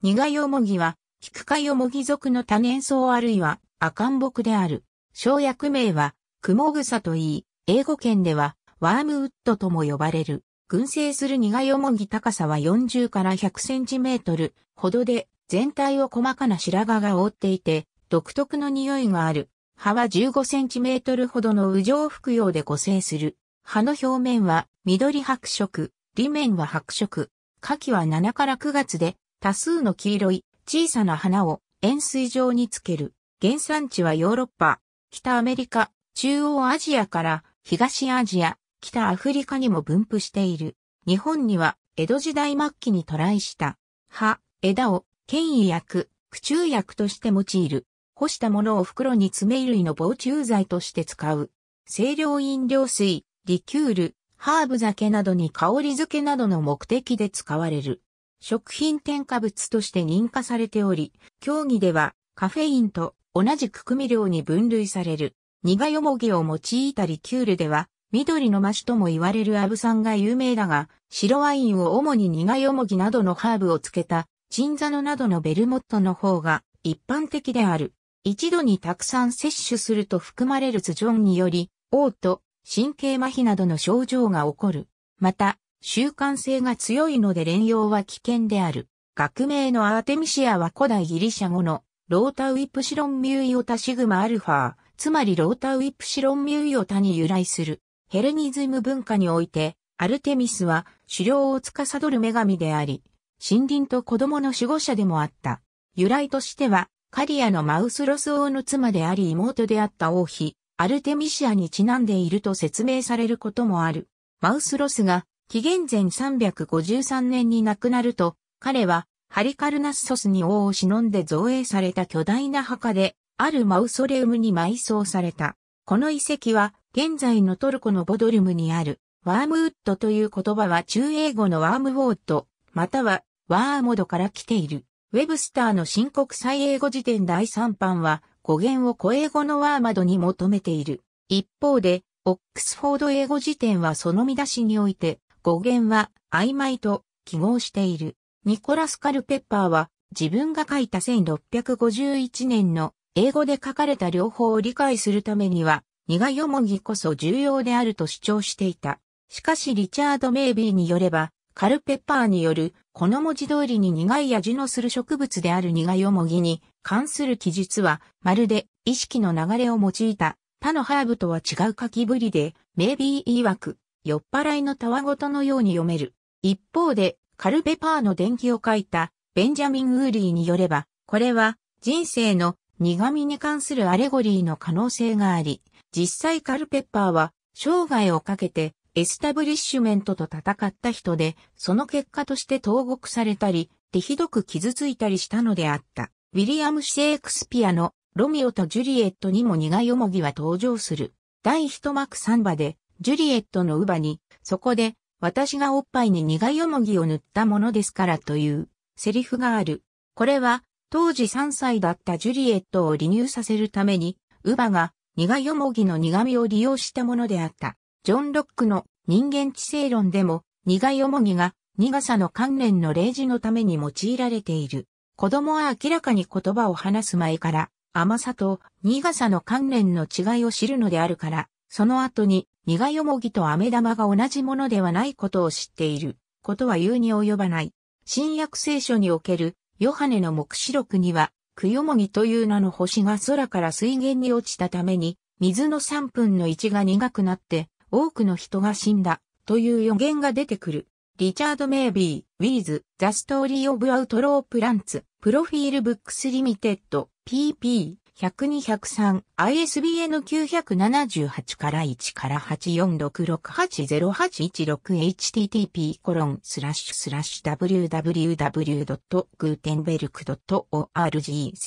苦いおもぎは、キクカもぎモギの多年草あるいは赤ん木である。生薬名は、クモグサといい、英語圏では、ワームウッドとも呼ばれる。群生する苦いおもぎ高さは40から100センチメートルほどで、全体を細かな白髪が覆っていて、独特の匂いがある。葉は15センチメートルほどの羽状服用で固成する。葉の表面は緑白色、裏面は白色。花期は7から9月で、多数の黄色い小さな花を円錐状につける。原産地はヨーロッパ、北アメリカ、中央アジアから東アジア、北アフリカにも分布している。日本には江戸時代末期に渡来した葉、枝を権威薬、苦虫薬として用いる。干したものを袋に詰め衣類の防虫剤として使う。清涼飲料水、リキュール、ハーブ酒などに香り付けなどの目的で使われる。食品添加物として認可されており、競技ではカフェインと同じく組量に分類される。苦よもぎを用いたリキュールでは、緑のマシとも言われるアブ酸が有名だが、白ワインを主に苦よもぎなどのハーブをつけた、チンザノなどのベルモットの方が一般的である。一度にたくさん摂取すると含まれる酢ジョンにより、嘔吐、神経麻痺などの症状が起こる。また、習慣性が強いので連用は危険である。学名のアーテミシアは古代ギリシャ語のロータウィプシロンミュイオタシグマアルファ、ー、つまりロータウィプシロンミュイオタに由来する。ヘレニズム文化において、アルテミスは狩猟を司る女神であり、森林と子供の守護者でもあった。由来としては、カリアのマウスロス王の妻であり妹であった王妃、アルテミシアにちなんでいると説明されることもある。マウスロスが紀元前353年に亡くなると、彼はハリカルナッソスに王を忍んで造営された巨大な墓で、あるマウソレウムに埋葬された。この遺跡は、現在のトルコのボドルムにある、ワームウッドという言葉は中英語のワームウォート、またはワーモドから来ている。ウェブスターの深刻再英語辞典第3版は、語源を古英語のワーマドに求めている。一方で、オックスフォード英語辞典はその見出しにおいて、語源は曖昧と記号している。ニコラス・カルペッパーは自分が書いた1651年の英語で書かれた両方を理解するためには苦よもぎこそ重要であると主張していた。しかしリチャード・メイビーによればカルペッパーによるこの文字通りに苦い味のする植物である苦よもぎに関する記述はまるで意識の流れを用いた他のハーブとは違う書きぶりでメイビー曰く酔っ払いのたわごとのように読める。一方で、カルベパーの伝記を書いたベンジャミン・ウーリーによれば、これは人生の苦味に関するアレゴリーの可能性があり、実際カルペッパーは生涯をかけてエスタブリッシュメントと戦った人で、その結果として投獄されたり、手ひどく傷ついたりしたのであった。ウィリアム・シェイクスピアのロミオとジュリエットにも苦いよもぎは登場する。第一幕サンバでジュリエットの乳母に、そこで、私がおっぱいに苦いよもぎを塗ったものですからという、セリフがある。これは、当時3歳だったジュリエットを離乳させるために、乳母が苦いよもぎの苦味を利用したものであった。ジョン・ロックの人間知性論でも、苦いよもぎが苦さの関連の例示のために用いられている。子供は明らかに言葉を話す前から、甘さと苦さの関連の違いを知るのであるから、その後に苦がよもぎと飴玉が同じものではないことを知っていることは言うに及ばない。新約聖書におけるヨハネの目視録には、クヨモギという名の星が空から水源に落ちたために、水の3分の1が苦くなって、多くの人が死んだ、という予言が出てくる。リチャード・メイビー、ウィーズ、ザ・ストーリー・オブ・アウトロー・プランツ、プロフィール・ブックス・リミテッド、PP、102-103、ISBN 978から1から846680816 http://www.gutenberg.org コロンスス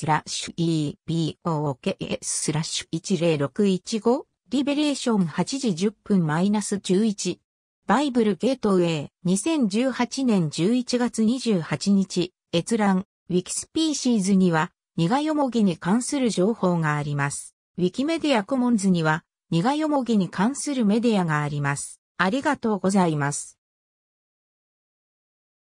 ララッッシシュュスラッシュ ebooks スラッシュ10615リベレーション8時10分マイナス11バイブルゲートウェイ2018年11月28日閲覧ウィキスピーシーズにはニガヨモギに関する情報があります。ウィキメディアコモンズには、ニガヨモギに関するメディアがあります。ありがとうございます。